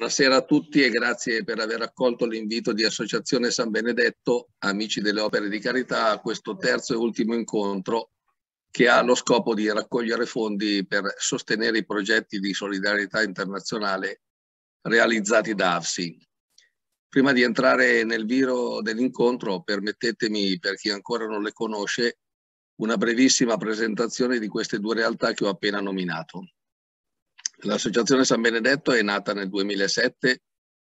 Buonasera a tutti e grazie per aver accolto l'invito di Associazione San Benedetto, Amici delle Opere di Carità, a questo terzo e ultimo incontro che ha lo scopo di raccogliere fondi per sostenere i progetti di solidarietà internazionale realizzati da AFSI. Prima di entrare nel viro dell'incontro, permettetemi, per chi ancora non le conosce, una brevissima presentazione di queste due realtà che ho appena nominato. L'associazione San Benedetto è nata nel 2007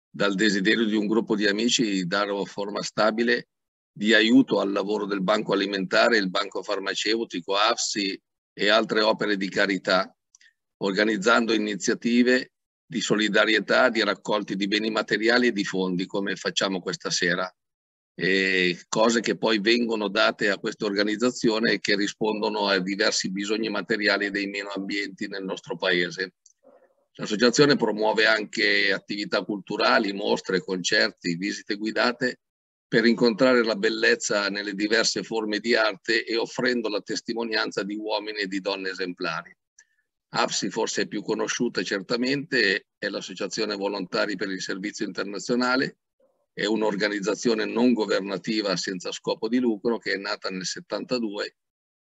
dal desiderio di un gruppo di amici di dare una forma stabile di aiuto al lavoro del banco alimentare, il banco farmaceutico, AFSI e altre opere di carità, organizzando iniziative di solidarietà, di raccolti di beni materiali e di fondi, come facciamo questa sera, e cose che poi vengono date a questa organizzazione e che rispondono a diversi bisogni materiali dei meno ambienti nel nostro paese. L'associazione promuove anche attività culturali, mostre, concerti, visite guidate per incontrare la bellezza nelle diverse forme di arte e offrendo la testimonianza di uomini e di donne esemplari. APSI forse più conosciuta certamente è l'Associazione Volontari per il Servizio Internazionale, è un'organizzazione non governativa senza scopo di lucro che è nata nel 72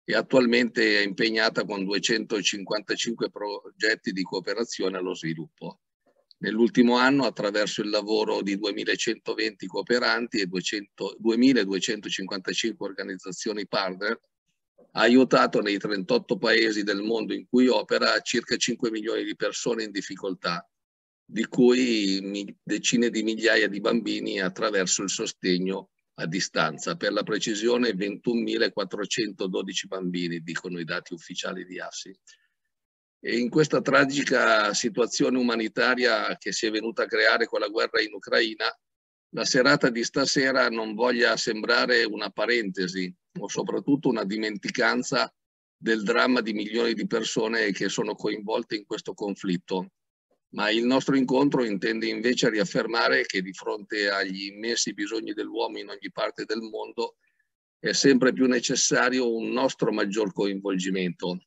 e attualmente è impegnata con 255 progetti di cooperazione allo sviluppo. Nell'ultimo anno, attraverso il lavoro di 2120 cooperanti e 200, 2255 organizzazioni partner, ha aiutato nei 38 paesi del mondo in cui opera circa 5 milioni di persone in difficoltà, di cui decine di migliaia di bambini attraverso il sostegno a distanza, per la precisione 21.412 bambini, dicono i dati ufficiali di Assi. E in questa tragica situazione umanitaria che si è venuta a creare con la guerra in Ucraina, la serata di stasera non voglia sembrare una parentesi o soprattutto una dimenticanza del dramma di milioni di persone che sono coinvolte in questo conflitto, ma il nostro incontro intende invece riaffermare che di fronte agli immensi bisogni dell'uomo in ogni parte del mondo è sempre più necessario un nostro maggior coinvolgimento.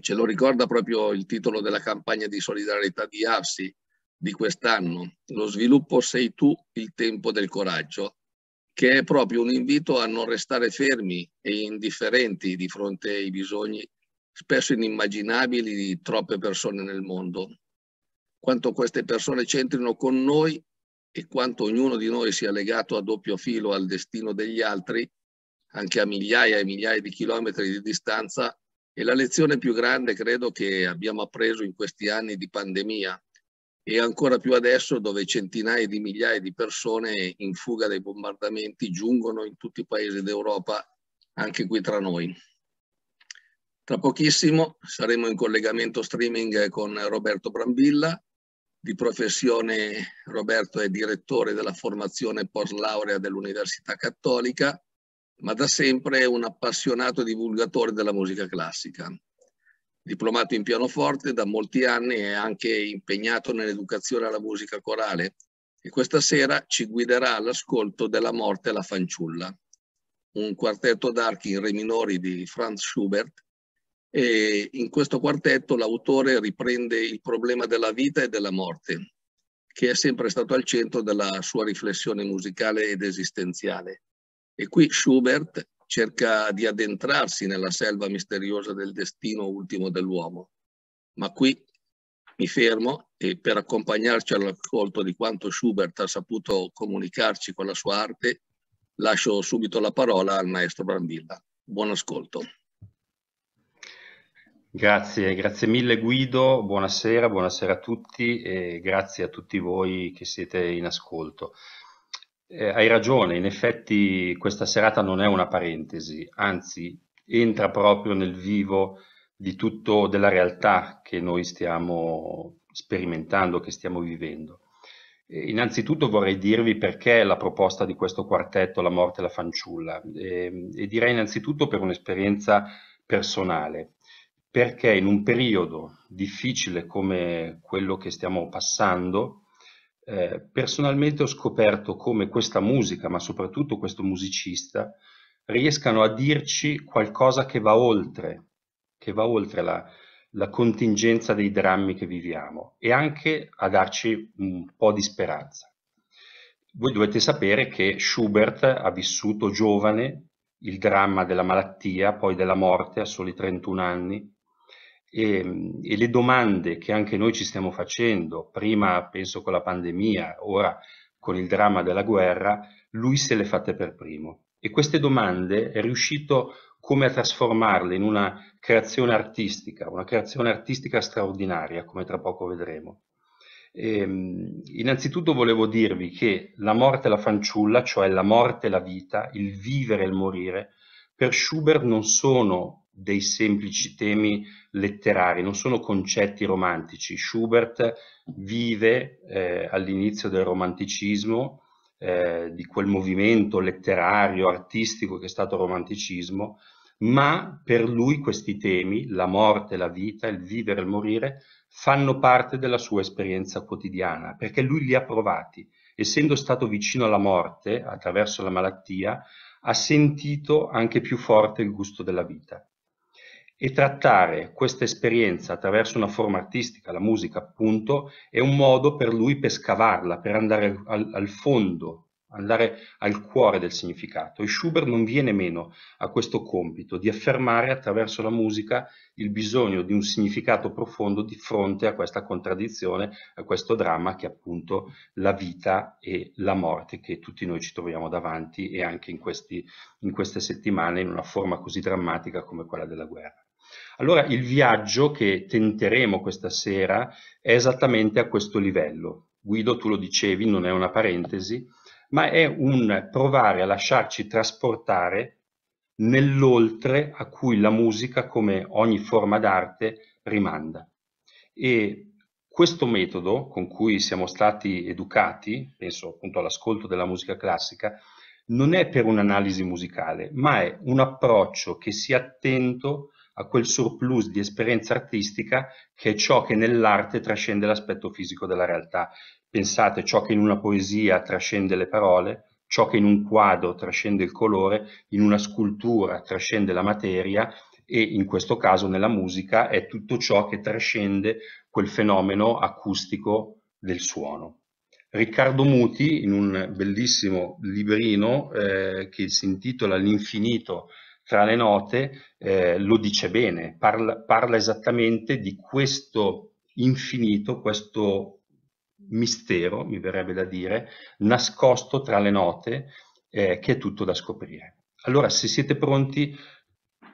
Ce lo ricorda proprio il titolo della campagna di solidarietà di AFSI di quest'anno, Lo sviluppo sei tu, il tempo del coraggio, che è proprio un invito a non restare fermi e indifferenti di fronte ai bisogni spesso inimmaginabili di troppe persone nel mondo, quanto queste persone c'entrino con noi e quanto ognuno di noi sia legato a doppio filo al destino degli altri, anche a migliaia e migliaia di chilometri di distanza, è la lezione più grande credo che abbiamo appreso in questi anni di pandemia e ancora più adesso dove centinaia di migliaia di persone in fuga dai bombardamenti giungono in tutti i paesi d'Europa, anche qui tra noi. Tra pochissimo saremo in collegamento streaming con Roberto Brambilla, di professione Roberto è direttore della formazione post laurea dell'Università Cattolica, ma da sempre è un appassionato divulgatore della musica classica. Diplomato in pianoforte da molti anni è anche impegnato nell'educazione alla musica corale e questa sera ci guiderà all'ascolto della morte alla fanciulla, un quartetto d'archi in re minori di Franz Schubert e in questo quartetto l'autore riprende il problema della vita e della morte, che è sempre stato al centro della sua riflessione musicale ed esistenziale. E qui Schubert cerca di addentrarsi nella selva misteriosa del destino ultimo dell'uomo. Ma qui mi fermo e per accompagnarci all'ascolto di quanto Schubert ha saputo comunicarci con la sua arte, lascio subito la parola al maestro Brambilla. Buon ascolto. Grazie, grazie mille Guido, buonasera, buonasera a tutti e grazie a tutti voi che siete in ascolto. Eh, hai ragione, in effetti questa serata non è una parentesi, anzi entra proprio nel vivo di tutto della realtà che noi stiamo sperimentando, che stiamo vivendo. Eh, innanzitutto vorrei dirvi perché la proposta di questo quartetto La morte e la fanciulla eh, e direi innanzitutto per un'esperienza personale perché in un periodo difficile come quello che stiamo passando, eh, personalmente ho scoperto come questa musica, ma soprattutto questo musicista, riescano a dirci qualcosa che va oltre, che va oltre la, la contingenza dei drammi che viviamo e anche a darci un po' di speranza. Voi dovete sapere che Schubert ha vissuto giovane il dramma della malattia, poi della morte a soli 31 anni, e, ehm, e, le domande che anche noi ci stiamo facendo, prima penso con la pandemia, ora con il dramma della guerra, lui se le fatte per primo. E queste domande è riuscito come a trasformarle in una creazione artistica, una creazione artistica straordinaria, come tra poco vedremo. E, ehm, innanzitutto volevo dirvi che la morte e la fanciulla, cioè la morte e la vita, il vivere e il morire, per Schubert non sono dei semplici temi letterari, non sono concetti romantici. Schubert vive eh, all'inizio del romanticismo, eh, di quel movimento letterario, artistico che è stato romanticismo, ma per lui questi temi, la morte, la vita, il vivere e il morire, fanno parte della sua esperienza quotidiana, perché lui li ha provati. Essendo stato vicino alla morte attraverso la malattia, ha sentito anche più forte il gusto della vita. E trattare questa esperienza attraverso una forma artistica, la musica appunto, è un modo per lui per scavarla, per andare al, al fondo, andare al cuore del significato. E Schubert non viene meno a questo compito di affermare attraverso la musica il bisogno di un significato profondo di fronte a questa contraddizione, a questo dramma che è appunto la vita e la morte che tutti noi ci troviamo davanti e anche in, questi, in queste settimane in una forma così drammatica come quella della guerra. Allora il viaggio che tenteremo questa sera è esattamente a questo livello. Guido, tu lo dicevi, non è una parentesi, ma è un provare a lasciarci trasportare nell'oltre a cui la musica, come ogni forma d'arte, rimanda. E questo metodo con cui siamo stati educati, penso appunto all'ascolto della musica classica, non è per un'analisi musicale, ma è un approccio che sia attento a quel surplus di esperienza artistica che è ciò che nell'arte trascende l'aspetto fisico della realtà. Pensate ciò che in una poesia trascende le parole, ciò che in un quadro trascende il colore, in una scultura trascende la materia e in questo caso nella musica è tutto ciò che trascende quel fenomeno acustico del suono. Riccardo Muti, in un bellissimo librino eh, che si intitola L'infinito tra le note, eh, lo dice bene, parla, parla esattamente di questo infinito, questo mistero, mi verrebbe da dire, nascosto tra le note, eh, che è tutto da scoprire. Allora, se siete pronti,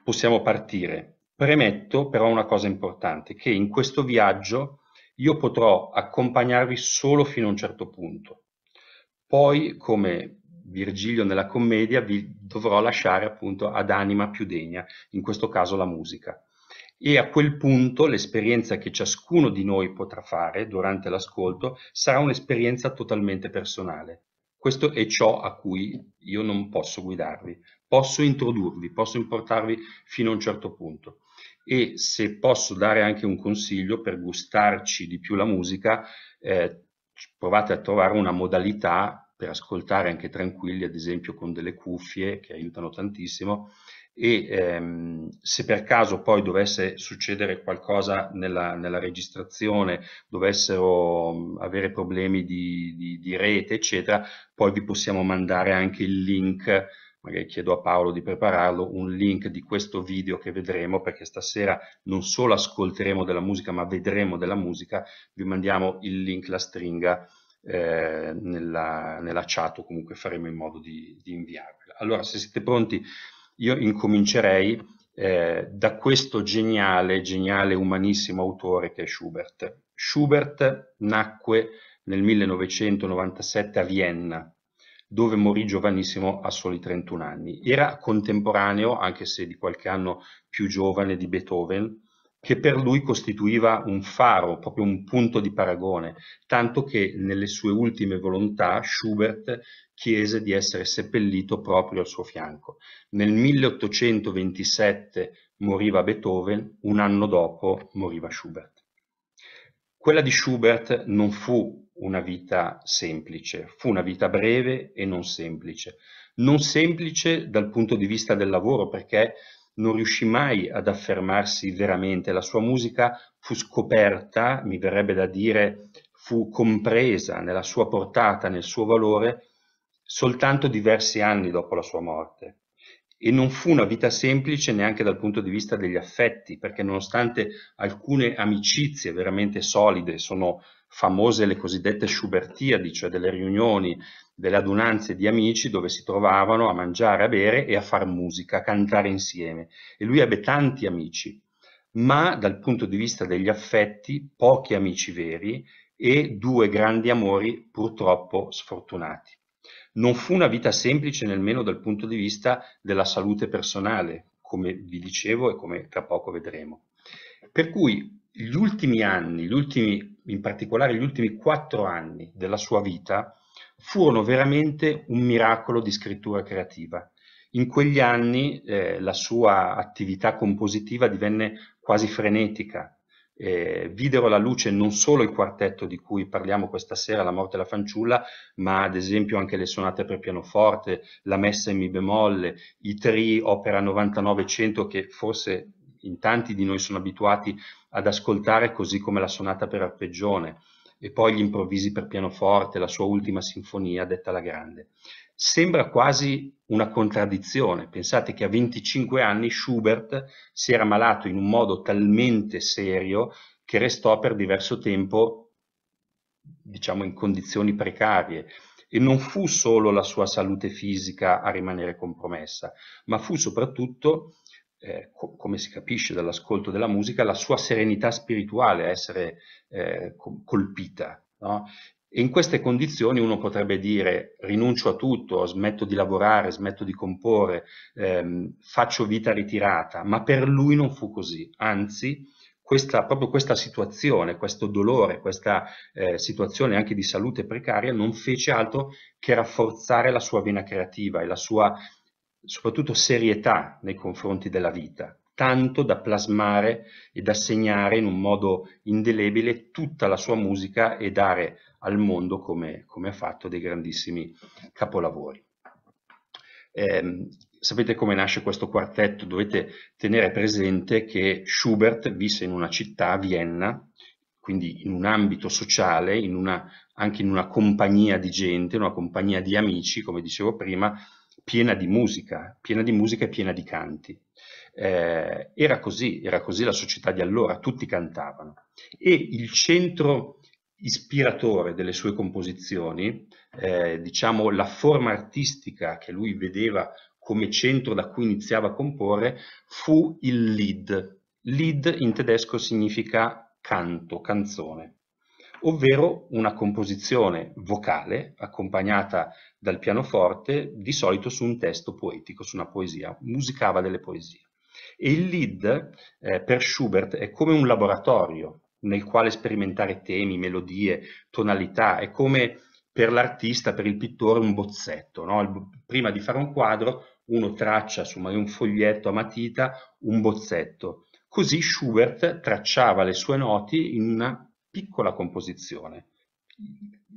possiamo partire. Premetto però una cosa importante, che in questo viaggio io potrò accompagnarvi solo fino a un certo punto. Poi, come Virgilio nella commedia, vi dovrò lasciare appunto ad anima più degna, in questo caso la musica. E a quel punto l'esperienza che ciascuno di noi potrà fare durante l'ascolto sarà un'esperienza totalmente personale. Questo è ciò a cui io non posso guidarvi, posso introdurvi, posso importarvi fino a un certo punto. E se posso dare anche un consiglio per gustarci di più la musica, eh, provate a trovare una modalità per ascoltare anche tranquilli, ad esempio con delle cuffie che aiutano tantissimo e ehm, se per caso poi dovesse succedere qualcosa nella, nella registrazione, dovessero mm, avere problemi di, di, di, rete, eccetera, poi vi possiamo mandare anche il link, magari chiedo a Paolo di prepararlo, un link di questo video che vedremo, perché stasera non solo ascolteremo della musica, ma vedremo della musica, vi mandiamo il link, la stringa eh, nella, nella, chat o comunque faremo in modo di, di inviarvela. Allora, se siete pronti, io incomincerei eh, da questo geniale, geniale, umanissimo autore che è Schubert. Schubert nacque nel 1997 a Vienna, dove morì giovanissimo a soli 31 anni. Era contemporaneo, anche se di qualche anno più giovane, di Beethoven, che per lui costituiva un faro, proprio un punto di paragone, tanto che nelle sue ultime volontà Schubert chiese di essere seppellito proprio al suo fianco. Nel 1827 moriva Beethoven, un anno dopo moriva Schubert. Quella di Schubert non fu una vita semplice, fu una vita breve e non semplice. Non semplice dal punto di vista del lavoro perché non riuscì mai ad affermarsi veramente, la sua musica fu scoperta, mi verrebbe da dire, fu compresa nella sua portata, nel suo valore, soltanto diversi anni dopo la sua morte. E non fu una vita semplice neanche dal punto di vista degli affetti, perché nonostante alcune amicizie veramente solide sono famose le cosiddette Schubertiadi, cioè delle riunioni, delle adunanze di amici dove si trovavano a mangiare, a bere e a far musica, a cantare insieme. E lui ebbe tanti amici, ma dal punto di vista degli affetti pochi amici veri e due grandi amori purtroppo sfortunati. Non fu una vita semplice nemmeno dal punto di vista della salute personale, come vi dicevo e come tra poco vedremo. Per cui gli ultimi anni, gli ultimi in particolare gli ultimi quattro anni della sua vita, furono veramente un miracolo di scrittura creativa. In quegli anni eh, la sua attività compositiva divenne quasi frenetica. Eh, videro la luce non solo il quartetto di cui parliamo questa sera, La morte della fanciulla, ma ad esempio anche le sonate per pianoforte, la messa in mi bemolle, i tri opera 99-100 che forse in tanti di noi sono abituati ad ascoltare così come la sonata per arpeggione e poi gli improvvisi per pianoforte, la sua ultima sinfonia detta la grande. Sembra quasi una contraddizione. Pensate che a 25 anni Schubert si era malato in un modo talmente serio che restò per diverso tempo, diciamo, in condizioni precarie. E non fu solo la sua salute fisica a rimanere compromessa, ma fu soprattutto eh, co come si capisce dall'ascolto della musica, la sua serenità spirituale a essere eh, co colpita. No? E in queste condizioni uno potrebbe dire rinuncio a tutto, smetto di lavorare, smetto di comporre, ehm, faccio vita ritirata, ma per lui non fu così, anzi questa, proprio questa situazione, questo dolore, questa eh, situazione anche di salute precaria non fece altro che rafforzare la sua vena creativa e la sua soprattutto serietà nei confronti della vita, tanto da plasmare e da segnare in un modo indelebile tutta la sua musica e dare al mondo, come, come ha fatto, dei grandissimi capolavori. Eh, sapete come nasce questo quartetto? Dovete tenere presente che Schubert visse in una città, Vienna, quindi in un ambito sociale, in una, anche in una compagnia di gente, una compagnia di amici, come dicevo prima, piena di musica, piena di musica e piena di canti. Eh, era così, era così la società di allora, tutti cantavano. E il centro ispiratore delle sue composizioni, eh, diciamo la forma artistica che lui vedeva come centro da cui iniziava a comporre, fu il lead. Lead in tedesco significa canto, canzone ovvero una composizione vocale accompagnata dal pianoforte, di solito su un testo poetico, su una poesia, musicava delle poesie. E il lead eh, per Schubert è come un laboratorio nel quale sperimentare temi, melodie, tonalità, è come per l'artista, per il pittore, un bozzetto. No? Prima di fare un quadro uno traccia su un foglietto a matita un bozzetto. Così Schubert tracciava le sue noti in una piccola composizione,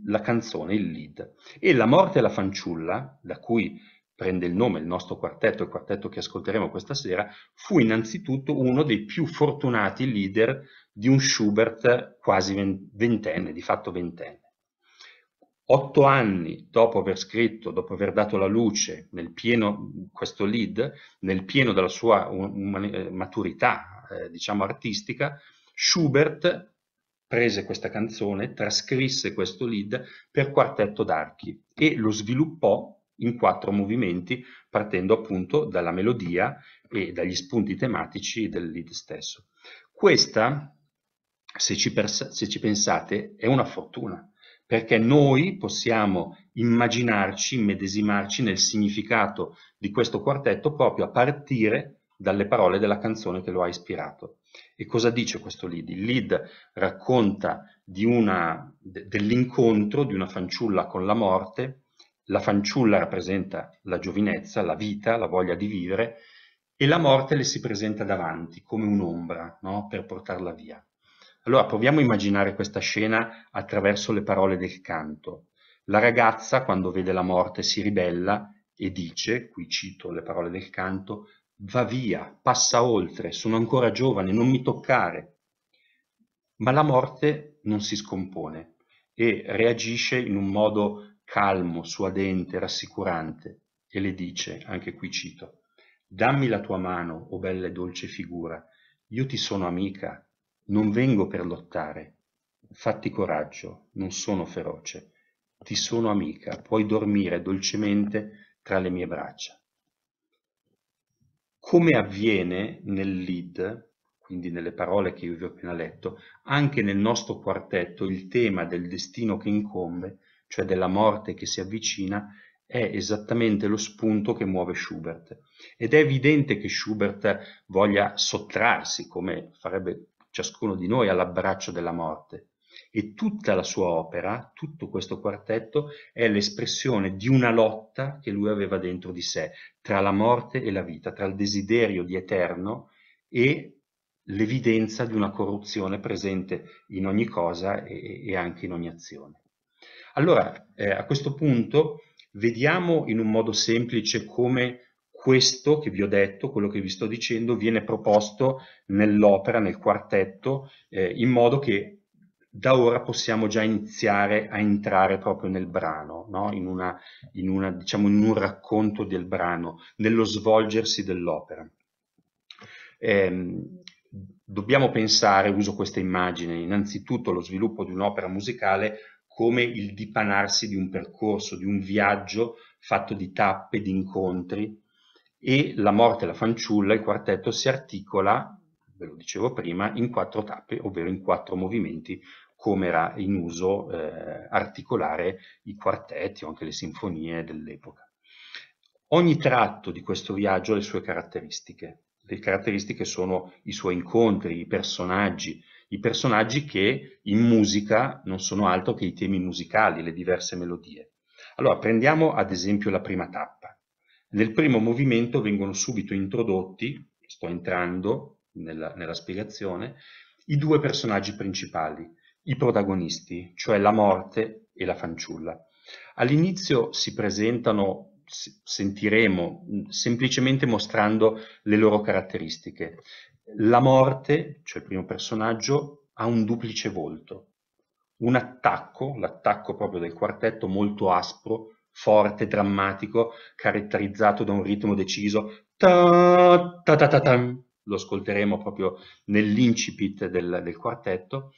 la canzone, il lead, e La morte alla fanciulla, da cui prende il nome il nostro quartetto, il quartetto che ascolteremo questa sera, fu innanzitutto uno dei più fortunati leader di un Schubert quasi ventenne, di fatto ventenne. Otto anni dopo aver scritto, dopo aver dato la luce nel pieno, questo lead, nel pieno della sua eh, maturità, eh, diciamo, artistica, Schubert prese questa canzone, trascrisse questo lead per quartetto d'archi e lo sviluppò in quattro movimenti partendo appunto dalla melodia e dagli spunti tematici del lead stesso. Questa, se ci, se ci pensate, è una fortuna perché noi possiamo immaginarci, medesimarci nel significato di questo quartetto proprio a partire dalle parole della canzone che lo ha ispirato. E cosa dice questo lead? Il lead racconta dell'incontro di una fanciulla con la morte, la fanciulla rappresenta la giovinezza, la vita, la voglia di vivere, e la morte le si presenta davanti come un'ombra no? per portarla via. Allora proviamo a immaginare questa scena attraverso le parole del canto. La ragazza quando vede la morte si ribella e dice, qui cito le parole del canto, va via, passa oltre, sono ancora giovane, non mi toccare. Ma la morte non si scompone e reagisce in un modo calmo, suadente, rassicurante e le dice, anche qui cito, dammi la tua mano, o oh bella e dolce figura, io ti sono amica, non vengo per lottare, fatti coraggio, non sono feroce, ti sono amica, puoi dormire dolcemente tra le mie braccia. Come avviene nel lead, quindi nelle parole che io vi ho appena letto, anche nel nostro quartetto il tema del destino che incombe, cioè della morte che si avvicina, è esattamente lo spunto che muove Schubert. Ed è evidente che Schubert voglia sottrarsi, come farebbe ciascuno di noi, all'abbraccio della morte e tutta la sua opera, tutto questo quartetto, è l'espressione di una lotta che lui aveva dentro di sé, tra la morte e la vita, tra il desiderio di eterno e l'evidenza di una corruzione presente in ogni cosa e, e anche in ogni azione. Allora, eh, a questo punto vediamo in un modo semplice come questo che vi ho detto, quello che vi sto dicendo, viene proposto nell'opera, nel quartetto, eh, in modo che da ora possiamo già iniziare a entrare proprio nel brano, no? in, una, in, una, diciamo, in, un racconto del brano, nello svolgersi dell'opera. Ehm, dobbiamo pensare, uso questa immagine, innanzitutto lo sviluppo di un'opera musicale come il dipanarsi di un percorso, di un viaggio fatto di tappe, di incontri, e La morte e la fanciulla, il quartetto, si articola ve lo dicevo prima, in quattro tappe, ovvero in quattro movimenti, come era in uso eh, articolare i quartetti o anche le sinfonie dell'epoca. Ogni tratto di questo viaggio ha le sue caratteristiche. Le caratteristiche sono i suoi incontri, i personaggi, i personaggi che in musica non sono altro che i temi musicali, le diverse melodie. Allora prendiamo ad esempio la prima tappa. Nel primo movimento vengono subito introdotti, sto entrando nella, nella spiegazione, i due personaggi principali, i protagonisti, cioè la morte e la fanciulla. All'inizio si presentano, sentiremo, mm, semplicemente mostrando le loro caratteristiche. La morte, cioè il primo personaggio, ha un duplice volto. Un attacco, l'attacco proprio del quartetto, molto aspro, forte, drammatico, caratterizzato da un ritmo deciso. Ta, ta, ta, ta, ta, lo ascolteremo proprio nell'incipit del, del quartetto,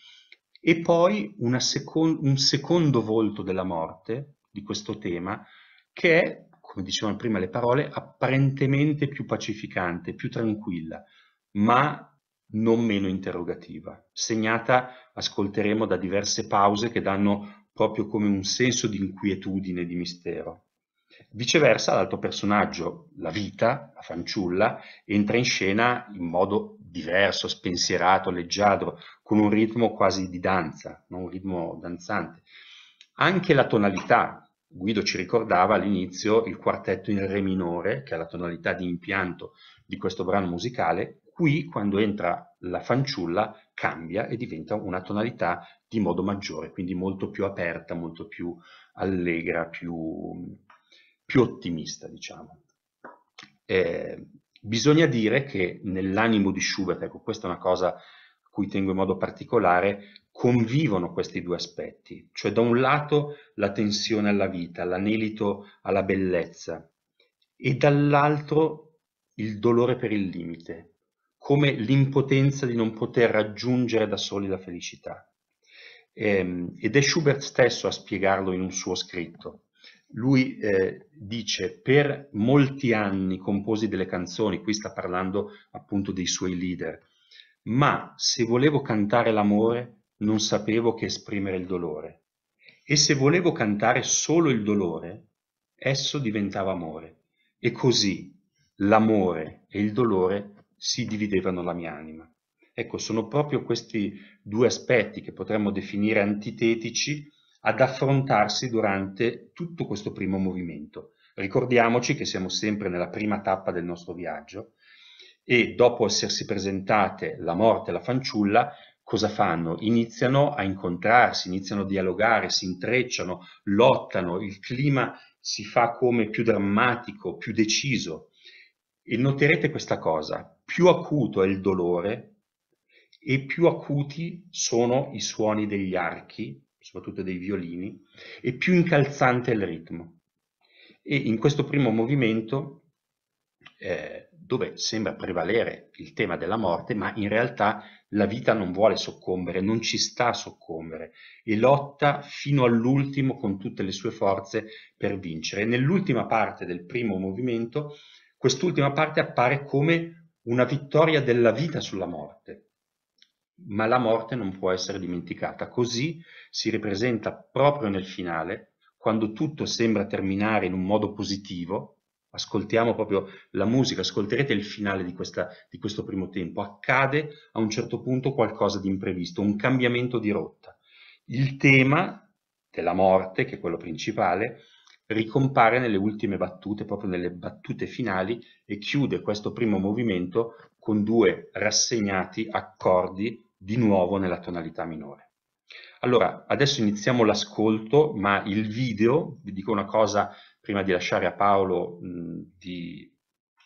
e poi secon un secondo volto della morte di questo tema, che è, come dicevano prima le parole, apparentemente più pacificante, più tranquilla, ma non meno interrogativa, segnata, ascolteremo, da diverse pause che danno proprio come un senso di inquietudine, di mistero. Viceversa l'altro personaggio, la vita, la fanciulla, entra in scena in modo diverso, spensierato, leggiadro, con un ritmo quasi di danza, no? un ritmo danzante. Anche la tonalità, Guido ci ricordava all'inizio il quartetto in re minore, che è la tonalità di impianto di questo brano musicale, qui quando entra la fanciulla cambia e diventa una tonalità di modo maggiore, quindi molto più aperta, molto più allegra, più più ottimista, diciamo. Eh, bisogna dire che nell'animo di Schubert, ecco questa è una cosa a cui tengo in modo particolare, convivono questi due aspetti, cioè da un lato la tensione alla vita, l'anelito alla bellezza e dall'altro il dolore per il limite, come l'impotenza di non poter raggiungere da soli la felicità. Ehm, ed è Schubert stesso a spiegarlo in un suo scritto lui eh, dice per molti anni composi delle canzoni, qui sta parlando appunto dei suoi leader, ma se volevo cantare l'amore non sapevo che esprimere il dolore e se volevo cantare solo il dolore, esso diventava amore e così l'amore e il dolore si dividevano la mia anima. Ecco, sono proprio questi due aspetti che potremmo definire antitetici, ad affrontarsi durante tutto questo primo movimento. Ricordiamoci che siamo sempre nella prima tappa del nostro viaggio e dopo essersi presentate la morte e la fanciulla, cosa fanno? Iniziano a incontrarsi, iniziano a dialogare, si intrecciano, lottano, il clima si fa come più drammatico, più deciso. E noterete questa cosa, più acuto è il dolore e più acuti sono i suoni degli archi soprattutto dei violini, e più incalzante il ritmo. E in questo primo movimento, eh, dove sembra prevalere il tema della morte, ma in realtà la vita non vuole soccombere, non ci sta a soccombere, e lotta fino all'ultimo con tutte le sue forze per vincere. nell'ultima parte del primo movimento, quest'ultima parte appare come una vittoria della vita sulla morte, ma la morte non può essere dimenticata. Così si ripresenta proprio nel finale, quando tutto sembra terminare in un modo positivo, ascoltiamo proprio la musica, ascolterete il finale di, questa, di questo primo tempo, accade a un certo punto qualcosa di imprevisto, un cambiamento di rotta. Il tema della morte, che è quello principale, ricompare nelle ultime battute, proprio nelle battute finali, e chiude questo primo movimento con due rassegnati accordi di nuovo nella tonalità minore. Allora, adesso iniziamo l'ascolto, ma il video, vi dico una cosa prima di lasciare a Paolo mh, di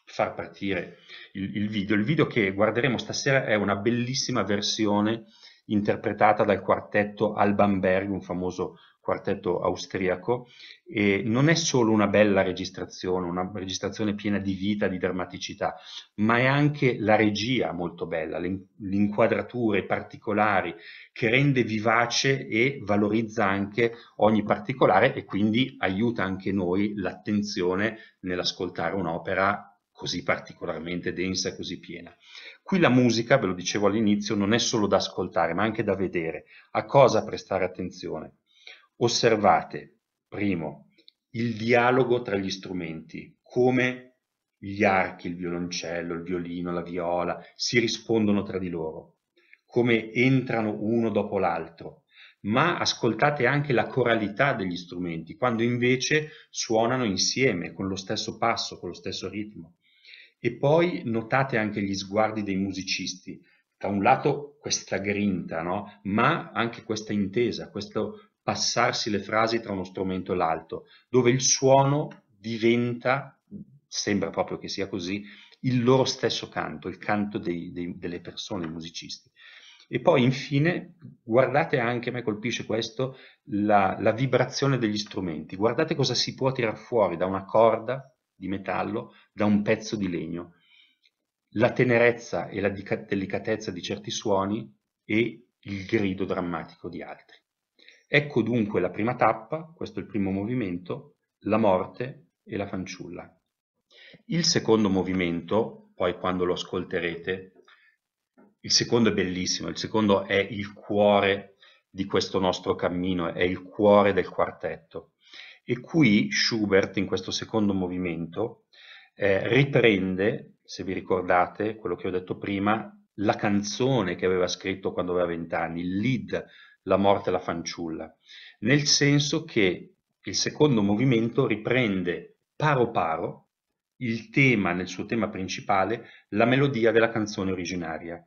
far partire il, il, video. Il video che guarderemo stasera è una bellissima versione interpretata dal quartetto Alban Berg, un famoso quartetto austriaco, e non è solo una bella registrazione, una registrazione piena di vita, di drammaticità, ma è anche la regia molto bella, le, le inquadrature particolari che rende vivace e valorizza anche ogni particolare e quindi aiuta anche noi l'attenzione nell'ascoltare un'opera così particolarmente densa e così piena. Qui la musica, ve lo dicevo all'inizio, non è solo da ascoltare, ma anche da vedere, a cosa prestare attenzione. Osservate, primo, il dialogo tra gli strumenti, come gli archi, il violoncello, il violino, la viola si rispondono tra di loro, come entrano uno dopo l'altro, ma ascoltate anche la coralità degli strumenti, quando invece suonano insieme, con lo stesso passo, con lo stesso ritmo. E poi notate anche gli sguardi dei musicisti, da un lato questa grinta, no? ma anche questa intesa, questo passarsi le frasi tra uno strumento e l'altro, dove il suono diventa, sembra proprio che sia così, il loro stesso canto, il canto dei, dei, delle persone, dei musicisti. E poi infine, guardate anche, a me colpisce questo, la, la vibrazione degli strumenti. Guardate cosa si può tirar fuori da una corda di metallo, da un pezzo di legno. La tenerezza e la delicatezza di certi suoni e il grido drammatico di altri. Ecco dunque la prima tappa, questo è il primo movimento, la morte e la fanciulla. Il secondo movimento, poi quando lo ascolterete, il secondo è bellissimo, il secondo è il cuore di questo nostro cammino, è il cuore del quartetto. E qui Schubert, in questo secondo movimento, eh, riprende, se vi ricordate quello che ho detto prima, la canzone che aveva scritto quando aveva vent'anni, il lead, La morte alla fanciulla, nel senso che il secondo movimento riprende paro paro il tema, nel suo tema principale, la melodia della canzone originaria.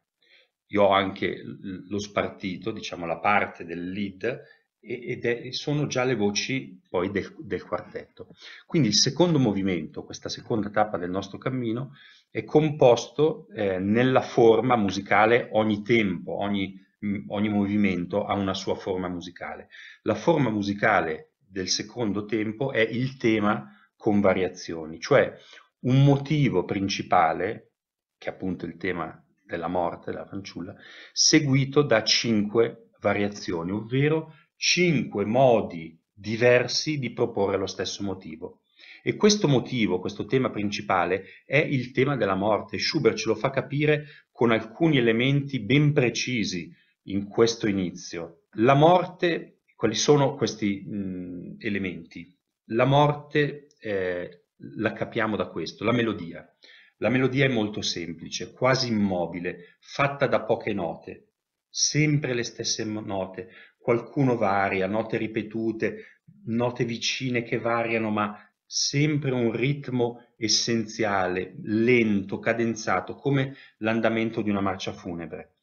Io ho anche lo spartito, diciamo la parte del lead, ed è, sono già le voci poi del, del quartetto. Quindi il secondo movimento, questa seconda tappa del nostro cammino, è composto eh, nella forma musicale ogni tempo, ogni, mm, ogni movimento ha una sua forma musicale. La forma musicale del secondo tempo è il tema con variazioni, cioè un motivo principale, che è appunto il tema della morte della fanciulla, seguito da cinque variazioni, ovvero cinque modi diversi di proporre lo stesso motivo. E questo motivo, questo tema principale, è il tema della morte. Schubert ce lo fa capire con alcuni elementi ben precisi in questo inizio. La morte, quali sono questi mh, elementi? La morte eh, la capiamo da questo, la melodia. La melodia è molto semplice, quasi immobile, fatta da poche note, sempre le stesse note, qualcuno varia, note ripetute, note vicine che variano, ma sempre un ritmo essenziale, lento, cadenzato, come l'andamento di una marcia funebre.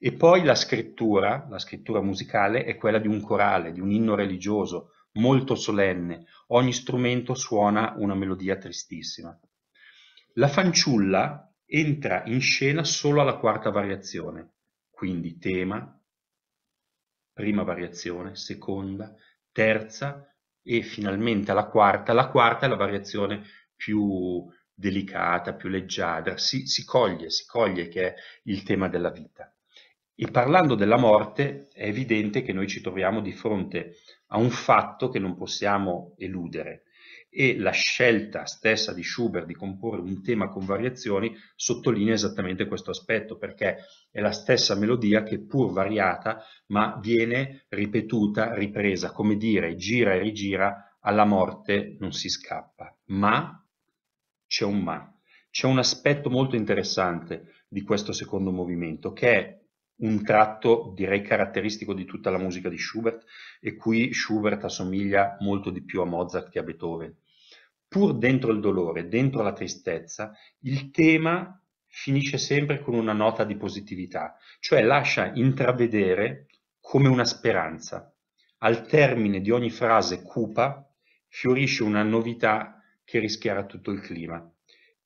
E poi la scrittura, la scrittura musicale, è quella di un corale, di un inno religioso, molto solenne. Ogni strumento suona una melodia tristissima. La fanciulla entra in scena solo alla quarta variazione, quindi tema, prima variazione, seconda, terza e finalmente la quarta. La quarta è la variazione più delicata, più leggiadra, si, si coglie, si coglie che è il tema della vita. E parlando della morte è evidente che noi ci troviamo di fronte a un fatto che non possiamo eludere, e la scelta stessa di Schubert di comporre un tema con variazioni sottolinea esattamente questo aspetto perché è la stessa melodia che pur variata ma viene ripetuta, ripresa, come dire gira e rigira alla morte non si scappa, ma c'è un ma, c'è un aspetto molto interessante di questo secondo movimento che è un tratto direi caratteristico di tutta la musica di Schubert e qui Schubert assomiglia molto di più a Mozart che a Beethoven. Pur dentro il dolore, dentro la tristezza, il tema finisce sempre con una nota di positività, cioè lascia intravedere come una speranza. Al termine di ogni frase cupa fiorisce una novità che rischiara tutto il clima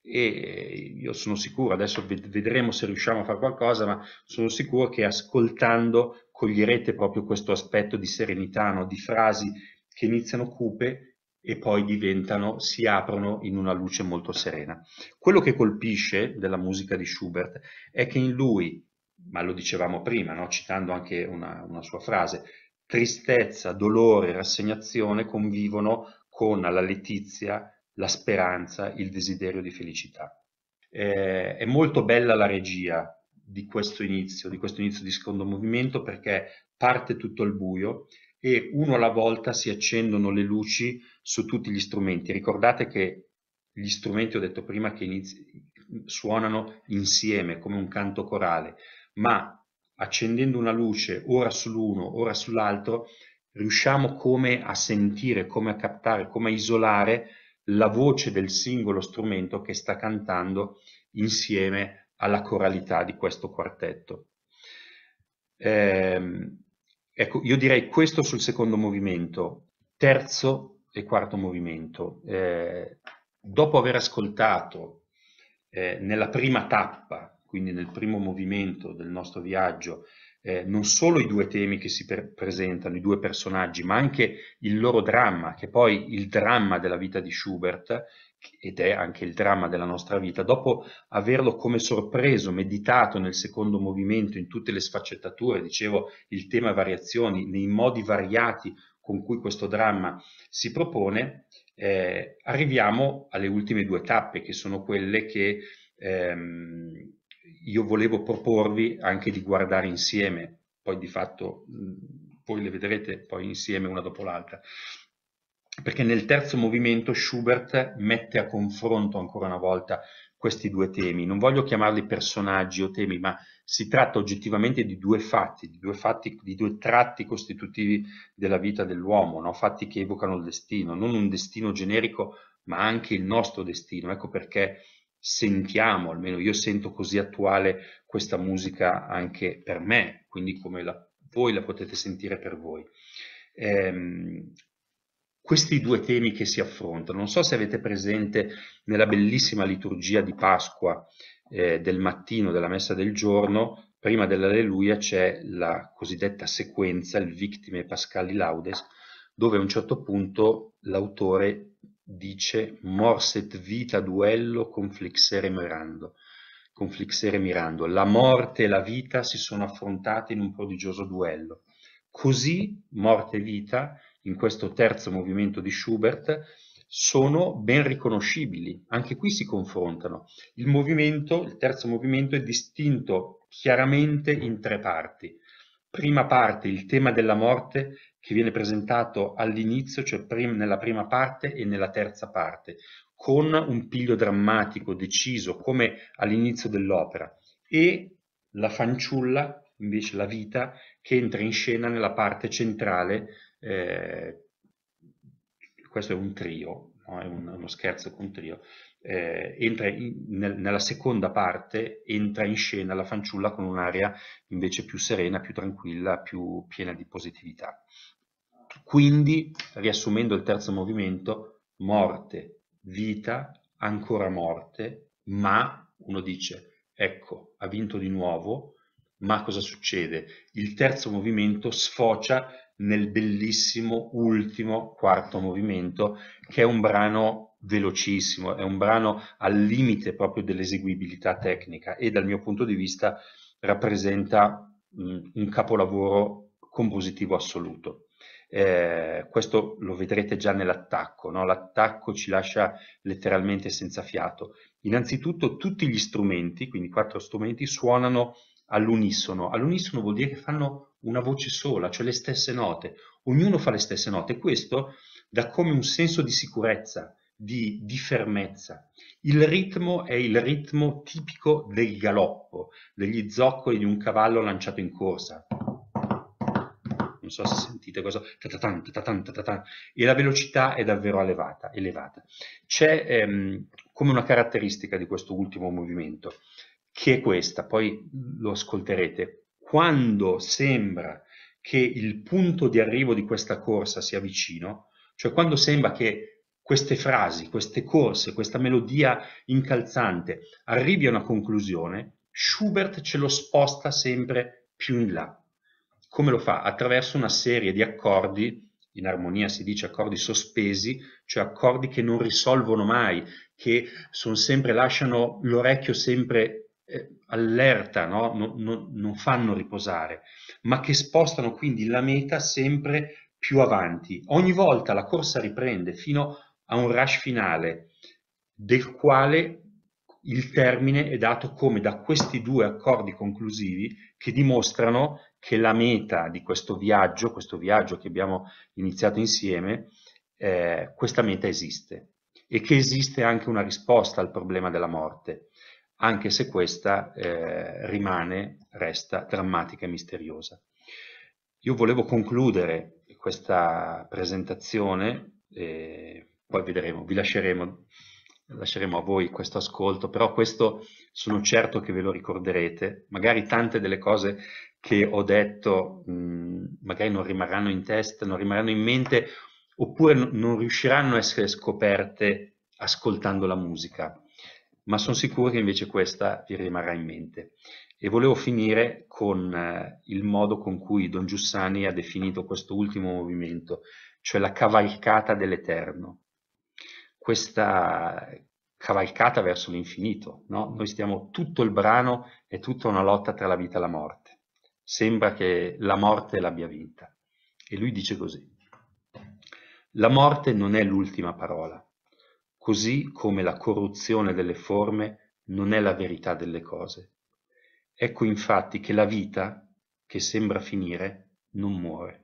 e io sono sicuro, adesso vedremo se riusciamo a fare qualcosa, ma sono sicuro che ascoltando coglierete proprio questo aspetto di serenità, no? di frasi che iniziano cupe e poi diventano, si aprono in una luce molto serena. Quello che colpisce della musica di Schubert è che in lui, ma lo dicevamo prima, no? citando anche una, una sua frase, tristezza, dolore, rassegnazione convivono con la letizia, la speranza, il desiderio di felicità. Eh, è molto bella la regia di questo inizio, di questo inizio di secondo movimento perché parte tutto il buio e uno alla volta si accendono le luci su tutti gli strumenti. Ricordate che gli strumenti, ho detto prima, che inizi, suonano insieme come un canto corale, ma accendendo una luce ora sull'uno, ora sull'altro, riusciamo come a sentire, come a captare, come a isolare la voce del singolo strumento che sta cantando insieme alla coralità di questo quartetto. Eh, ecco, io direi questo sul secondo movimento, terzo e quarto movimento. Eh, dopo aver ascoltato eh, nella prima tappa, quindi nel primo movimento del nostro viaggio, eh, non solo i due temi che si pre presentano, i due personaggi, ma anche il loro dramma, che è poi il dramma della vita di Schubert ed è anche il dramma della nostra vita, dopo averlo come sorpreso, meditato nel secondo movimento in tutte le sfaccettature, dicevo il tema variazioni, nei modi variati con cui questo dramma si propone, eh, arriviamo alle ultime due tappe che sono quelle che ehm, io volevo proporvi anche di guardare insieme, poi di fatto poi le vedrete poi insieme una dopo l'altra, perché nel terzo movimento Schubert mette a confronto ancora una volta questi due temi. Non voglio chiamarli personaggi o temi, ma si tratta oggettivamente di due fatti, di due, fatti, di due tratti costitutivi della vita dell'uomo, no? fatti che evocano il destino, non un destino generico, ma anche il nostro destino. Ecco perché sentiamo, almeno io sento così attuale questa musica anche per me, quindi come la, voi la potete sentire per voi. Ehm, questi due temi che si affrontano, non so se avete presente nella bellissima liturgia di Pasqua eh, del mattino della messa del giorno, prima dell'alleluia c'è la cosiddetta sequenza, il victime pascali laudes, dove a un certo punto l'autore dice morset vita duello con flixere mirando. con flixere mirando. La morte e la vita si sono affrontate in un prodigioso duello. Così morte e vita, in questo terzo movimento di Schubert, sono ben riconoscibili. Anche qui si confrontano. Il movimento, il terzo movimento, è distinto chiaramente in tre parti. Prima parte, il tema della morte, che viene presentato all'inizio, cioè prim nella prima parte e nella terza parte, con un piglio drammatico deciso come all'inizio dell'opera, e la fanciulla, invece la vita, che entra in scena nella parte centrale, eh, questo è un trio, no? è un, uno scherzo con trio, eh, in, nel, nella seconda parte entra in scena la fanciulla con un'aria invece più serena, più tranquilla, più piena di positività. Quindi, riassumendo il terzo movimento, morte, vita, ancora morte, ma uno dice, ecco, ha vinto di nuovo, ma cosa succede? Il terzo movimento sfocia nel bellissimo ultimo quarto movimento, che è un brano velocissimo, è un brano al limite proprio dell'eseguibilità tecnica e dal mio punto di vista rappresenta mh, un capolavoro compositivo assoluto eh, questo lo vedrete già nell'attacco, no? l'attacco ci lascia letteralmente senza fiato. Innanzitutto tutti gli strumenti, quindi quattro strumenti, suonano all'unisono. All'unisono vuol dire che fanno una voce sola, cioè le stesse note. Ognuno fa le stesse note questo dà come un senso di sicurezza, di, di, fermezza. Il ritmo è il ritmo tipico del galoppo, degli zoccoli di un cavallo lanciato in corsa so se sentite questo, tatatan, tatatan, tatatan, e la velocità è davvero elevata. elevata. C'è ehm, come una caratteristica di questo ultimo movimento, che è questa, poi lo ascolterete, quando sembra che il punto di arrivo di questa corsa sia vicino, cioè quando sembra che queste frasi, queste corse, questa melodia incalzante arrivi a una conclusione, Schubert ce lo sposta sempre più in là. Come lo fa? Attraverso una serie di accordi, in armonia si dice accordi sospesi, cioè accordi che non risolvono mai, che sempre, lasciano l'orecchio sempre eh, allerta, no? non, non, non fanno riposare, ma che spostano quindi la meta sempre più avanti. Ogni volta la corsa riprende fino a un rush finale, del quale il termine è dato come da questi due accordi conclusivi che dimostrano che la meta di questo viaggio, questo viaggio che abbiamo iniziato insieme, eh, questa meta esiste e che esiste anche una risposta al problema della morte, anche se questa eh, rimane, resta drammatica e misteriosa. Io volevo concludere questa presentazione, eh, poi vedremo, vi lasceremo lasceremo a voi questo ascolto, però questo sono certo che ve lo ricorderete, magari tante delle cose che ho detto mh, magari non rimarranno in testa, non rimarranno in mente, oppure n- non riusciranno a essere scoperte ascoltando la musica, ma sono sicuro che invece questa vi rimarrà in mente. E volevo finire con eh, il modo con cui Don Giussani ha definito questo ultimo movimento, cioè la cavalcata dell'Eterno questa cavalcata verso l'infinito. No? Noi stiamo tutto il brano, è tutta una lotta tra la vita e la morte. Sembra che la morte l'abbia vinta. E lui dice così. La morte non è l'ultima parola, così come la corruzione delle forme non è la verità delle cose. Ecco infatti che la vita, che sembra finire, non muore,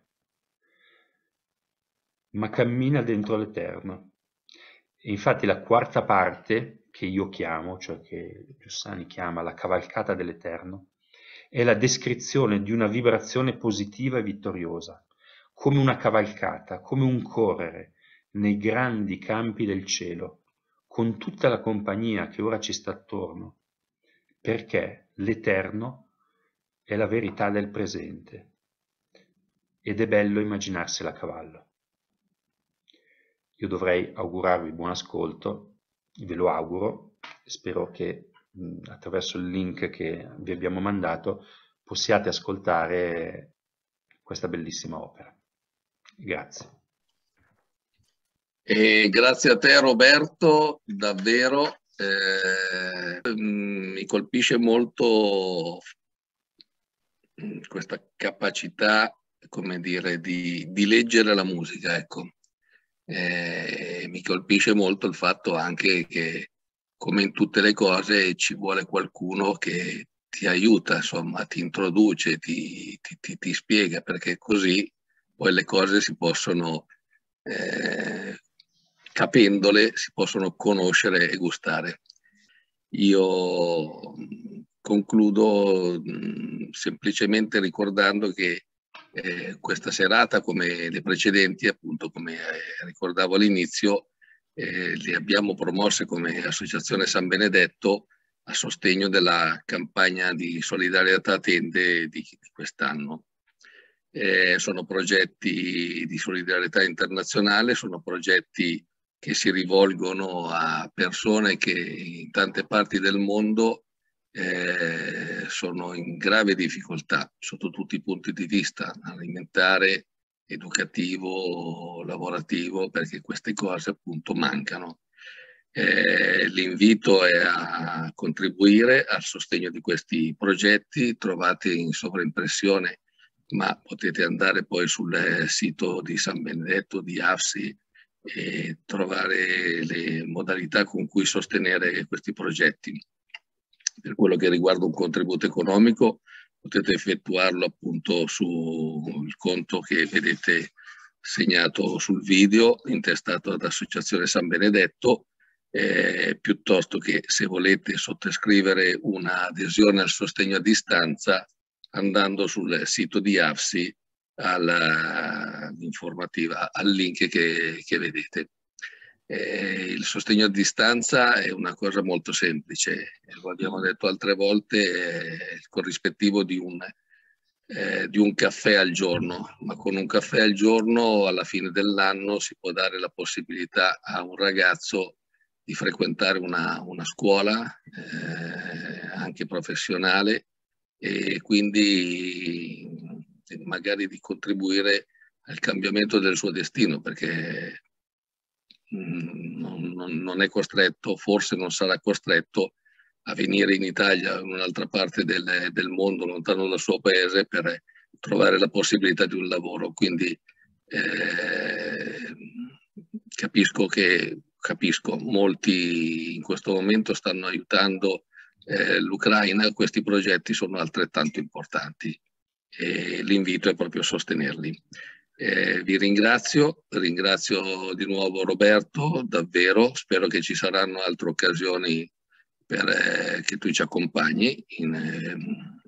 ma cammina dentro l'Eterno Infatti la quarta parte, che io chiamo, cioè che Giussani chiama la cavalcata dell'Eterno, è la descrizione di una vibrazione positiva e vittoriosa, come una cavalcata, come un correre nei grandi campi del cielo, con tutta la compagnia che ora ci sta attorno, perché l'Eterno è la verità del presente ed è bello immaginarsela a cavallo io dovrei augurarvi buon ascolto, ve lo auguro, spero che mh, attraverso il link che vi abbiamo mandato possiate ascoltare questa bellissima opera. Grazie. E grazie a te Roberto, davvero eh, mi colpisce molto questa capacità, come dire, di, di leggere la musica, ecco eh, mi colpisce molto il fatto anche che, come in tutte le cose, ci vuole qualcuno che ti aiuta, insomma, ti introduce, ti, ti, ti, ti spiega, perché così poi le cose si possono, eh, capendole, si possono conoscere e gustare. Io concludo mh, semplicemente ricordando che eh, questa serata, come le precedenti, appunto come eh, ricordavo all'inizio, eh, le abbiamo promosse come Associazione San Benedetto a sostegno della campagna di solidarietà tende di, di quest'anno. Eh, sono progetti di solidarietà internazionale, sono progetti che si rivolgono a persone che in tante parti del mondo eh, sono in grave difficoltà sotto tutti i punti di vista, alimentare, educativo, lavorativo, perché queste cose appunto mancano. Eh, l'invito è a contribuire al sostegno di questi progetti, trovate in sovraimpressione, ma potete andare poi sul eh, sito di San Benedetto, di AFSI, e trovare le modalità con cui sostenere questi progetti per quello che riguarda un contributo economico potete effettuarlo appunto sul conto che vedete segnato sul video intestato ad Associazione San Benedetto eh, piuttosto che se volete sottoscrivere un'adesione al sostegno a distanza andando sul sito di AFSI all'informativa, al link che, che vedete. Eh, il sostegno a distanza è una cosa molto semplice, lo abbiamo detto altre volte, è eh, il corrispettivo di un, eh, di un caffè al giorno, ma con un caffè al giorno alla fine dell'anno si può dare la possibilità a un ragazzo di frequentare una, una scuola, eh, anche professionale, e quindi magari di contribuire al cambiamento del suo destino, perché Mm, non, non è costretto, forse non sarà costretto a venire in Italia, in un'altra parte del, del, mondo, lontano dal suo paese, per trovare la possibilità di un lavoro. Quindi eh, capisco che capisco, molti in questo momento stanno aiutando eh, l'Ucraina, questi progetti sono altrettanto importanti e l'invito è proprio a sostenerli. Eh, vi ringrazio, ringrazio di nuovo Roberto, davvero, spero che ci saranno altre occasioni per, eh, che tu ci accompagni. In, eh,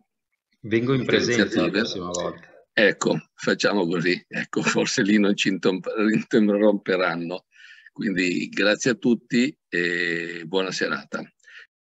Vengo in presenza la prossima volta. Ecco, facciamo così, ecco, forse lì non ci interromperanno. Quindi grazie a tutti e buona serata.